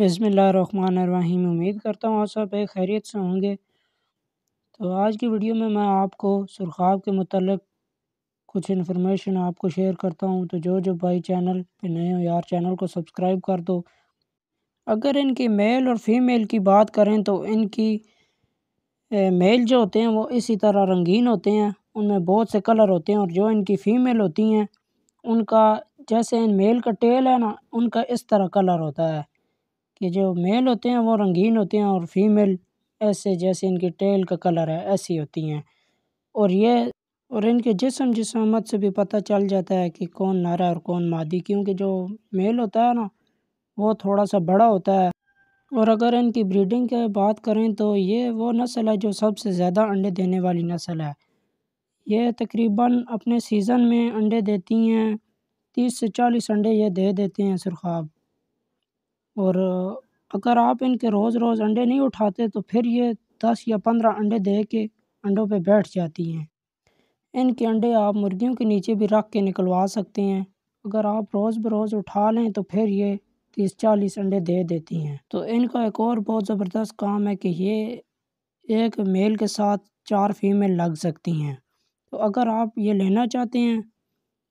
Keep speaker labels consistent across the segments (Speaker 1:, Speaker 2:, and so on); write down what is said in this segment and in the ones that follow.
Speaker 1: बसमीम उम्मीद करता हूँ आप सब एक खैरियत से होंगे तो आज की वीडियो में मैं आपको सुरखाब के मतलब कुछ इन्फॉर्मेशन आपको शेयर करता हूँ तो जो जो भाई चैनल पे नए हो यार चैनल को सब्सक्राइब कर दो अगर इनकी मेल और फीमेल की बात करें तो इनकी मेल जो होते हैं वो इसी तरह रंगीन होते हैं उनमें बहुत से कलर होते हैं और जो इनकी फ़ीमेल होती हैं उनका जैसे इन मेल का टेल है ना उनका इस तरह कलर होता है कि जो मेल होते हैं वो रंगीन होते हैं और फीमेल ऐसे जैसे इनकी टेल का कलर है ऐसी होती हैं और ये और इनके जिसम जिसमत से भी पता चल जाता है कि कौन नारा और कौन मादी क्योंकि जो मेल होता है ना वो थोड़ा सा बड़ा होता है और अगर इनकी ब्रीडिंग की बात करें तो ये वो नस्ल है जो सबसे ज़्यादा अंडे देने वाली नस्ल है ये तकरीबन अपने सीज़न में अंडे देती हैं तीस से चालीस अंडे ये दे देते हैं सुरखाब और अगर आप इनके रोज़ रोज़ अंडे नहीं उठाते तो फिर ये दस या पंद्रह अंडे दे के अंडों पे बैठ जाती हैं इनके अंडे आप मुर्गियों के नीचे भी रख के निकलवा सकते हैं अगर आप रोज़ बरोज़ उठा लें तो फिर ये तीस चालीस अंडे दे देती हैं तो इनका एक और बहुत ज़बरदस्त काम है कि ये एक मेल के साथ चार फीमेल लग सकती हैं तो अगर आप ये लेना चाहते हैं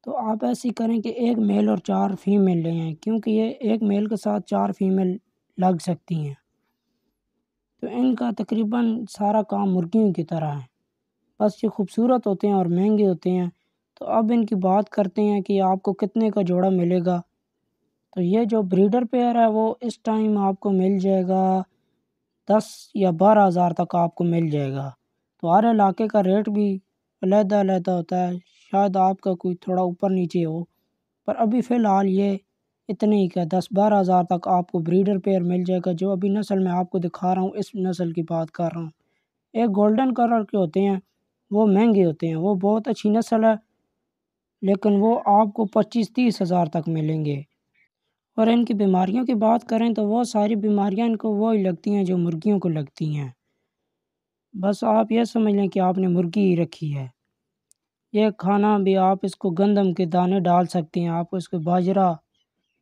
Speaker 1: तो आप ऐसी करें कि एक मेल और चार फीमेल ले आएँ क्योंकि ये एक मेल के साथ चार फीमेल लग सकती हैं तो इनका तकरीबन सारा काम मुर्गियों की तरह है बस ये खूबसूरत होते हैं और महंगे होते हैं तो अब इनकी बात करते हैं कि आपको कितने का जोड़ा मिलेगा तो ये जो ब्रीडर पेयर है वो इस टाइम आपको मिल जाएगा दस या बारह हज़ार तक आपको मिल जाएगा तो हर इलाके का रेट भी अलहदा अलहदा होता है शायद आपका कोई थोड़ा ऊपर नीचे हो पर अभी फ़िलहाल ये इतने ही का दस बारह हज़ार तक आपको ब्रीडर पेयर मिल जाएगा जो अभी नस्ल में आपको दिखा रहा हूँ इस नस्ल की बात कर रहा हूँ एक गोल्डन कलर के होते हैं वो महंगे होते हैं वो बहुत अच्छी नस्ल है लेकिन वो आपको पच्चीस तीस हज़ार तक मिलेंगे और इनकी बीमारियों की बात करें तो वो सारी बीमारियाँ इनको वो ही लगती हैं जो मुर्गियों को लगती हैं बस आप यह समझ लें कि आपने मुर्गी ही रखी है यह खाना भी आप इसको गंदम के दाने डाल सकते हैं आप इसको बाजरा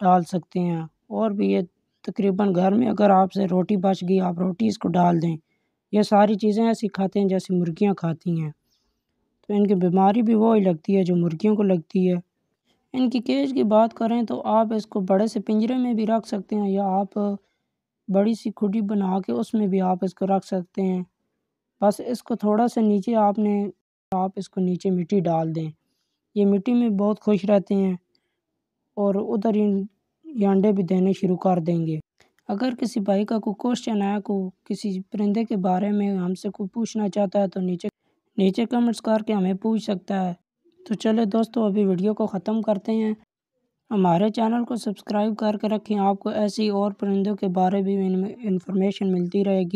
Speaker 1: डाल सकते हैं और भी ये तकरीबन घर में अगर आपसे रोटी बच गई आप रोटी इसको डाल दें यह सारी चीज़ें ऐसी खाते हैं जैसे मुर्गियाँ खाती हैं तो इनकी बीमारी भी वही लगती है जो मुर्गियों को लगती है इनकी केज की बात करें तो आप इसको बड़े से पिंजरे में भी रख सकते हैं या आप बड़ी सी खुडी बना के उसमें भी आप इसको रख सकते हैं बस इसको थोड़ा सा नीचे आपने आप इसको नीचे मिट्टी डाल दें ये मिट्टी में बहुत खुश रहते हैं और उधर इन अंडे भी देने शुरू कर देंगे अगर किसी भाई का कोई क्वेश्चन आया को किसी परिंदे के बारे में हमसे कोई पूछना चाहता है तो नीचे नीचे कमेंट्स करके हमें पूछ सकता है तो चले दोस्तों अभी वीडियो को ख़त्म करते हैं हमारे चैनल को सब्सक्राइब करके रखें आपको ऐसी और परिंदों के बारे में इन्फॉर्मेशन मिलती रहेगी